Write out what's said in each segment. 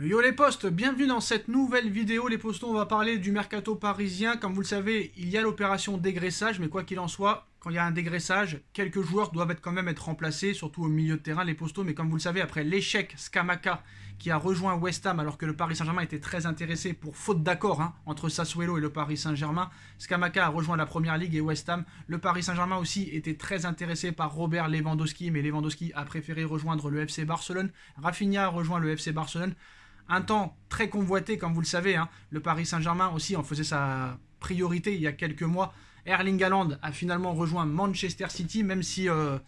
Yo les postes, bienvenue dans cette nouvelle vidéo. Les postons, on va parler du mercato parisien. Comme vous le savez, il y a l'opération dégraissage, mais quoi qu'il en soit, quand il y a un dégraissage, quelques joueurs doivent être quand même être remplacés, surtout au milieu de terrain, les postos. Mais comme vous le savez, après l'échec Scamaca qui a rejoint West Ham alors que le Paris Saint-Germain était très intéressé pour faute d'accord hein, entre Sassuelo et le Paris Saint-Germain, Scamaca a rejoint la Première Ligue et West Ham. Le Paris Saint-Germain aussi était très intéressé par Robert Lewandowski, mais Lewandowski a préféré rejoindre le FC Barcelone. Rafinha a rejoint le FC Barcelone un temps très convoité, comme vous le savez. Hein. Le Paris Saint-Germain aussi en faisait sa priorité il y a quelques mois. Erling Haaland a finalement rejoint Manchester City, même si euh,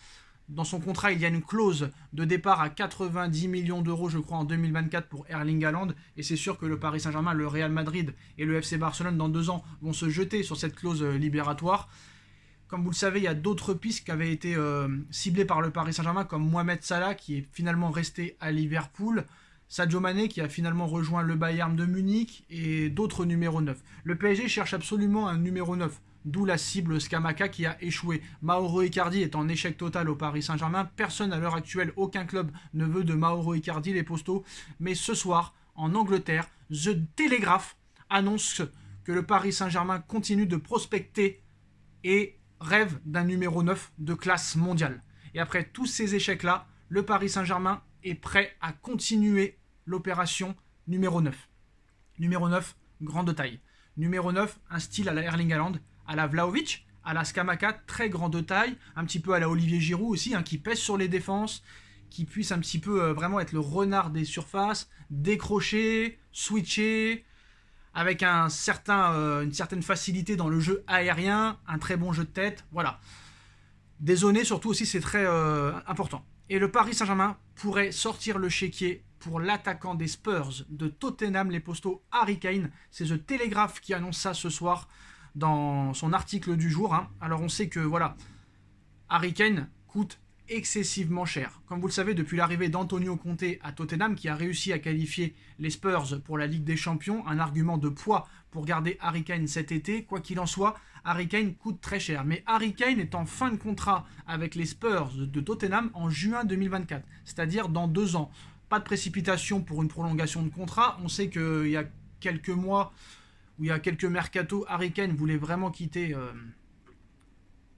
dans son contrat il y a une clause de départ à 90 millions d'euros, je crois, en 2024 pour Erling Haaland. Et c'est sûr que le Paris Saint-Germain, le Real Madrid et le FC Barcelone, dans deux ans, vont se jeter sur cette clause euh, libératoire. Comme vous le savez, il y a d'autres pistes qui avaient été euh, ciblées par le Paris Saint-Germain, comme Mohamed Salah, qui est finalement resté à Liverpool. Sadio Mané qui a finalement rejoint le Bayern de Munich et d'autres numéros 9. Le PSG cherche absolument un numéro 9, d'où la cible Scamaca qui a échoué. Mauro Icardi est en échec total au Paris Saint-Germain. Personne à l'heure actuelle, aucun club ne veut de Mauro Icardi les postaux. Mais ce soir, en Angleterre, The Telegraph annonce que le Paris Saint-Germain continue de prospecter et rêve d'un numéro 9 de classe mondiale. Et après tous ces échecs-là, le Paris Saint-Germain est prêt à continuer l'opération numéro 9. Numéro 9, grande taille. Numéro 9, un style à la Erling Haaland, à la Vlaovic, à la Skamaka, très grande taille, un petit peu à la Olivier Giroud aussi, hein, qui pèse sur les défenses, qui puisse un petit peu euh, vraiment être le renard des surfaces, décrocher, switcher, avec un certain, euh, une certaine facilité dans le jeu aérien, un très bon jeu de tête, voilà. Dézoné surtout aussi, c'est très euh, important. Et le Paris Saint-Germain pourrait sortir le chéquier pour l'attaquant des Spurs de Tottenham, les postaux Harry Kane. C'est The Telegraph qui annonce ça ce soir dans son article du jour. Hein. Alors on sait que voilà, Harry Kane coûte excessivement cher. Comme vous le savez, depuis l'arrivée d'Antonio Conte à Tottenham, qui a réussi à qualifier les Spurs pour la Ligue des Champions, un argument de poids pour garder Harry Kane cet été. Quoi qu'il en soit, Harry Kane coûte très cher. Mais Harry Kane est en fin de contrat avec les Spurs de Tottenham en juin 2024, c'est-à-dire dans deux ans pas de précipitation pour une prolongation de contrat. On sait qu'il euh, y a quelques mois, où il y a quelques mercato, Harry voulait vraiment quitter euh,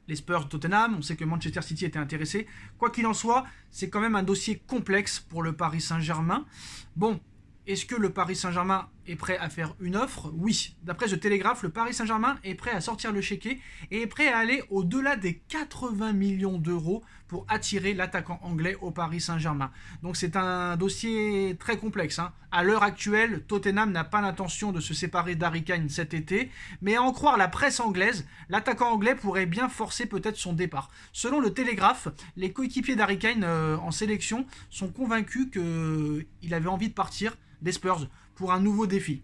les Spurs Tottenham. On sait que Manchester City était intéressé. Quoi qu'il en soit, c'est quand même un dossier complexe pour le Paris Saint-Germain. Bon, est-ce que le Paris Saint-Germain est prêt à faire une offre Oui. D'après The Telegraph, le Paris Saint-Germain est prêt à sortir le chéquier et est prêt à aller au-delà des 80 millions d'euros pour attirer l'attaquant anglais au Paris Saint-Germain. Donc c'est un dossier très complexe. Hein. À l'heure actuelle, Tottenham n'a pas l'intention de se séparer d'Harry Kane cet été, mais à en croire la presse anglaise, l'attaquant anglais pourrait bien forcer peut-être son départ. Selon le télégraphe les coéquipiers d'Harry Kane euh, en sélection sont convaincus qu'il euh, avait envie de partir des Spurs pour un nouveau défi.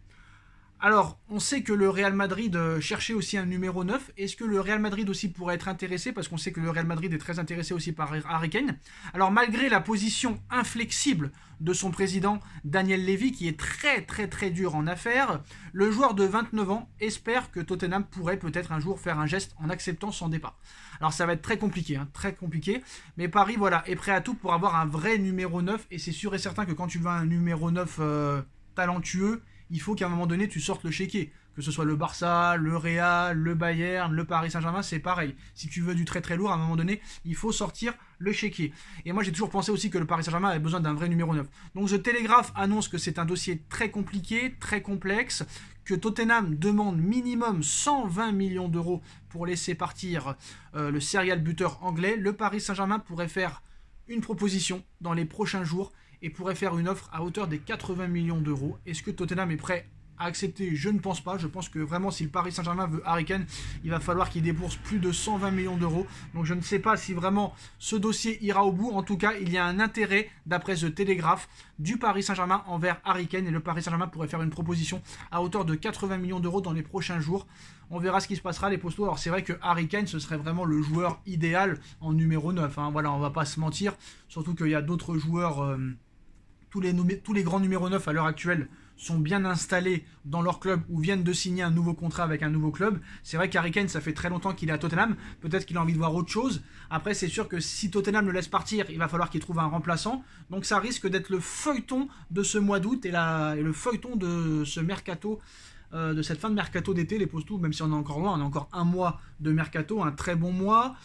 Alors, on sait que le Real Madrid euh, cherchait aussi un numéro 9. Est-ce que le Real Madrid aussi pourrait être intéressé Parce qu'on sait que le Real Madrid est très intéressé aussi par Harry Alors, malgré la position inflexible de son président Daniel Levy, qui est très très très dur en affaires, le joueur de 29 ans espère que Tottenham pourrait peut-être un jour faire un geste en acceptant son départ. Alors, ça va être très compliqué, hein, très compliqué. Mais Paris, voilà, est prêt à tout pour avoir un vrai numéro 9. Et c'est sûr et certain que quand tu veux un numéro 9 talentueux, il faut qu'à un moment donné, tu sortes le chéquier. Que ce soit le Barça, le Real, le Bayern, le Paris Saint-Germain, c'est pareil. Si tu veux du très très lourd, à un moment donné, il faut sortir le chéquier. Et moi, j'ai toujours pensé aussi que le Paris Saint-Germain avait besoin d'un vrai numéro 9. Donc, The Telegraph annonce que c'est un dossier très compliqué, très complexe, que Tottenham demande minimum 120 millions d'euros pour laisser partir euh, le serial buteur anglais. Le Paris Saint-Germain pourrait faire une proposition dans les prochains jours et pourrait faire une offre à hauteur des 80 millions d'euros. Est-ce que Tottenham est prêt à accepter Je ne pense pas. Je pense que vraiment, si le Paris Saint-Germain veut Harry il va falloir qu'il débourse plus de 120 millions d'euros. Donc je ne sais pas si vraiment ce dossier ira au bout. En tout cas, il y a un intérêt, d'après The Telegraph, du Paris Saint-Germain envers Harry Et le Paris Saint-Germain pourrait faire une proposition à hauteur de 80 millions d'euros dans les prochains jours. On verra ce qui se passera, les postos. Alors c'est vrai que Harry ce serait vraiment le joueur idéal en numéro 9. Hein. Voilà, on va pas se mentir. Surtout qu'il y a d'autres joueurs... Euh, tous les, grands numéros 9 à l'heure actuelle sont bien installés dans leur club ou viennent de signer un nouveau contrat avec un nouveau club. C'est vrai qu'Harry ça fait très longtemps qu'il est à Tottenham. Peut-être qu'il a envie de voir autre chose. Après, c'est sûr que si Tottenham le laisse partir, il va falloir qu'il trouve un remplaçant. Donc ça risque d'être le feuilleton de ce mois d'août et, le feuilleton de ce mercato. Euh, de cette fin de mercato d'été, les post-tout, même si on est encore loin, on a encore un mois de mercato, un très bon mois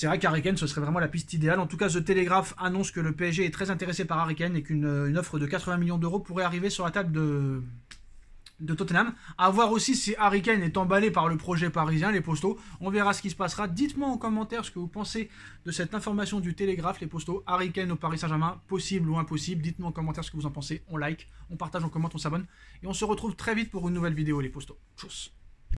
c'est vrai qu'Harry ce serait vraiment la piste idéale. En tout cas, The Telegraph annonce que le PSG est très intéressé par Ariken et qu'une euh, offre de 80 millions d'euros pourrait arriver sur la table de, de Tottenham. À voir aussi si Ariken est emballé par le projet parisien, les postaux. On verra ce qui se passera. Dites-moi en commentaire ce que vous pensez de cette information du Telegraph, les postaux. Ariken au Paris Saint-Germain, possible ou impossible. Dites-moi en commentaire ce que vous en pensez. On like, on partage, on commente, on s'abonne. Et on se retrouve très vite pour une nouvelle vidéo, les postaux. Tchuss